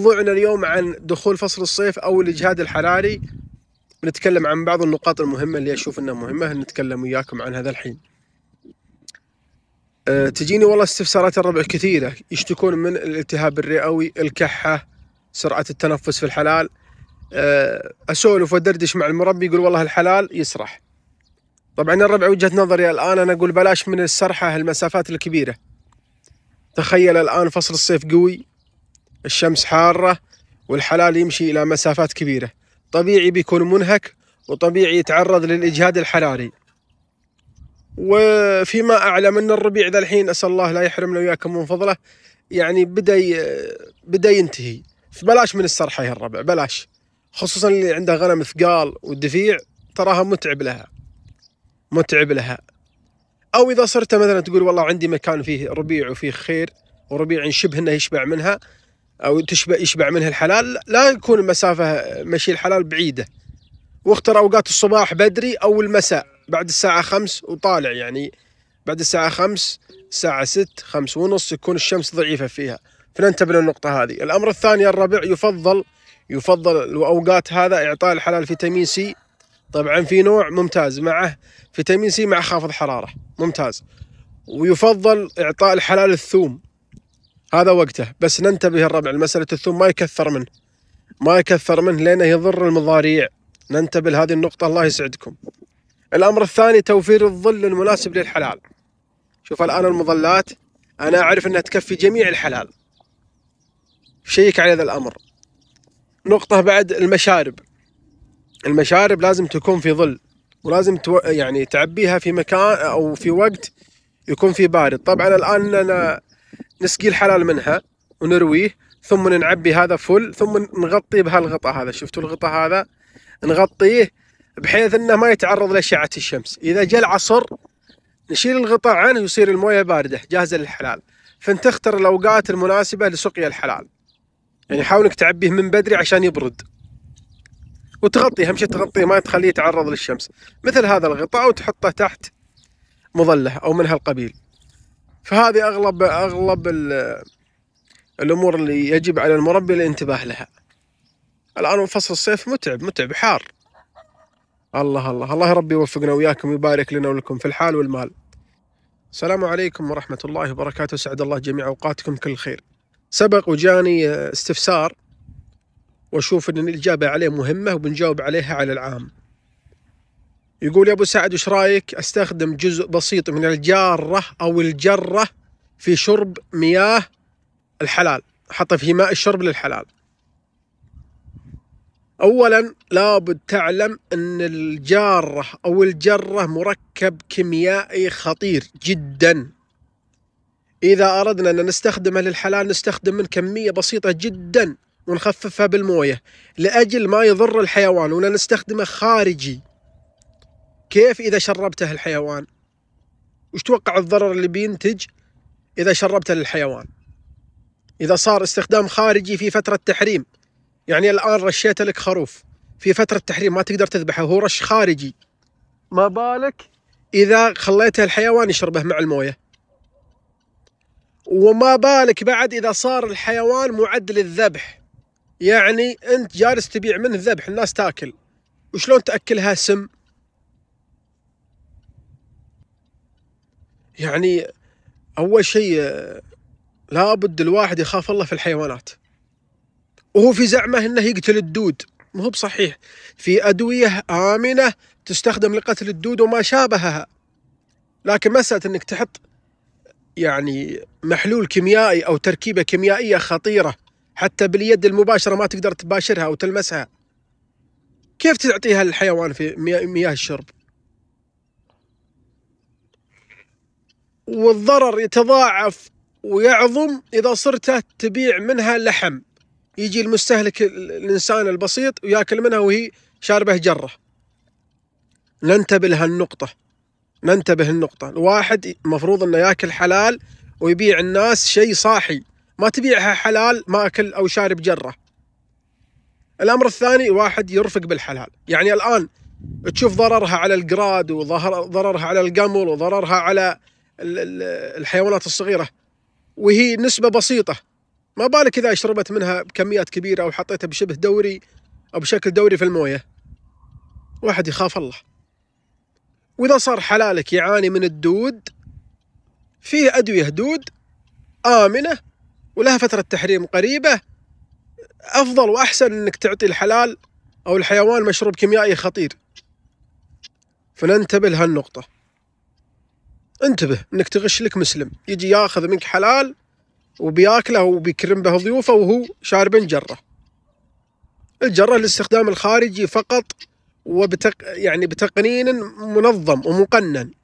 موضوعنا اليوم عن دخول فصل الصيف او الاجهاد الحراري بنتكلم عن بعض النقاط المهمه اللي اشوف انها مهمه نتكلم وياكم عن هذا الحين أه تجيني والله استفسارات الربع كثيره يشتكون من الالتهاب الرئوي الكحه سرعه التنفس في الحلال أه اسولف وادردش مع المربي يقول والله الحلال يسرح طبعا الربع وجهه نظري الان انا اقول بلاش من السرحه المسافات الكبيره تخيل الان فصل الصيف قوي الشمس حارة والحلال يمشي إلى مسافات كبيرة طبيعي بيكون منهك وطبيعي يتعرض للإجهاد الحراري وفيما أعلم أن الربيع ذا الحين أسأل الله لا يحرمنا وياكم من فضله يعني بدأ بدأ ينتهي فبلاش من السرحة يا الربع بلاش خصوصا اللي عنده غنم ثقال والدفيع تراها متعب لها متعب لها أو إذا صرت مثلا تقول والله عندي مكان فيه ربيع وفيه خير وربيع شبه أنه يشبع منها او تشبع يشبع منها الحلال لا يكون المسافه مشي الحلال بعيده واختر اوقات الصباح بدري او المساء بعد الساعه خمس وطالع يعني بعد الساعه خمس الساعه ست خمس ونص يكون الشمس ضعيفه فيها فننتبه للنقطه هذه الامر الثاني الربع يفضل يفضل الاوقات هذا اعطاء الحلال فيتامين سي طبعا في نوع ممتاز معه فيتامين سي مع خافض حراره ممتاز ويفضل اعطاء الحلال الثوم هذا وقته بس ننتبه الربع لمسألة الثوم ما يكثر منه ما يكثر منه لأنه يضر المضاريع ننتبه لهذه النقطة الله يسعدكم الأمر الثاني توفير الظل المناسب للحلال شوف الآن المظلات أنا أعرف أنها تكفي جميع الحلال شيك على هذا الأمر نقطة بعد المشارب المشارب لازم تكون في ظل ولازم تو... يعني تعبيها في مكان أو في وقت يكون في بارد طبعا الآن أنا نسقي الحلال منها ونرويه ثم نعبي هذا فل ثم نغطيه بهالغطاء هذا شفتوا الغطاء هذا نغطيه بحيث انه ما يتعرض لاشعه الشمس اذا جاء العصر نشيل الغطاء عنه ويصير المويه بارده جاهزه للحلال فانت الاوقات المناسبه لسقيا الحلال يعني حاول انك تعبيه من بدري عشان يبرد وتغطيه اهم شيء تغطيه ما تخليه يتعرض للشمس مثل هذا الغطاء وتحطه تحت مظله او من هالقبيل فهذه اغلب اغلب الامور اللي يجب على المربي الانتباه لها الان فصل الصيف متعب متعب حار الله الله الله ربي يوفقنا وياكم ويبارك لنا ولكم في الحال والمال السلام عليكم ورحمة الله وبركاته سعد الله جميع أوقاتكم كل خير سبق وجاني استفسار وأشوف أن الإجابة عليه مهمة وبنجاوب عليها على العام يقول يا ابو سعد وش رايك استخدم جزء بسيط من الجاره او الجره في شرب مياه الحلال حط في ماء الشرب للحلال اولا لابد تعلم ان الجاره او الجره مركب كيميائي خطير جدا اذا اردنا ان نستخدمه للحلال نستخدم من كميه بسيطه جدا ونخففها بالمويه لاجل ما يضر الحيوان ونستخدمه خارجي كيف إذا شربته الحيوان وش توقع الضرر اللي بينتج إذا شربته للحيوان إذا صار استخدام خارجي في فترة تحريم يعني الآن رشيت لك خروف في فترة تحريم ما تقدر تذبحه هو رش خارجي ما بالك إذا خليته الحيوان يشربه مع الموية وما بالك بعد إذا صار الحيوان معد للذبح يعني أنت جالس تبيع منه ذبح الناس تاكل وشلون تأكلها سم يعني أول شيء آه، لابد الواحد يخاف الله في الحيوانات وهو في زعمه أنه يقتل الدود مو بصحيح في أدوية آمنة تستخدم لقتل الدود وما شابهها لكن مسألة أنك تحط يعني محلول كيميائي أو تركيبة كيميائية خطيرة حتى باليد المباشرة ما تقدر تباشرها أو تلمسها كيف تعطيها للحيوان في مياه الشرب والضرر يتضاعف ويعظم إذا صرت تبيع منها لحم يجي المستهلك الإنسان البسيط وياكل منها وهي شاربه جرة ننتبه لهالنقطة ننتبه النقطة الواحد مفروض أنه ياكل حلال ويبيع الناس شيء صاحي ما تبيعها حلال ماكل اكل أو شارب جرة الأمر الثاني الواحد يرفق بالحلال يعني الآن تشوف ضررها على القراد وضررها على القمل وضررها على الحيوانات الصغيره وهي نسبه بسيطه ما بالك اذا شربت منها بكميات كبيره او حطيتها بشبه دوري او بشكل دوري في المويه واحد يخاف الله واذا صار حلالك يعاني من الدود فيه ادويه دود امنه ولها فتره تحريم قريبه افضل واحسن انك تعطي الحلال او الحيوان مشروب كيميائي خطير فننتبه لهالنقطه انتبه انك تغش لك مسلم يجي ياخذ منك حلال وبياكله وبيكرم به ضيوفه وهو شارب جره الجره للاستخدام الخارجي فقط وبتق يعني بتقنين منظم ومقنن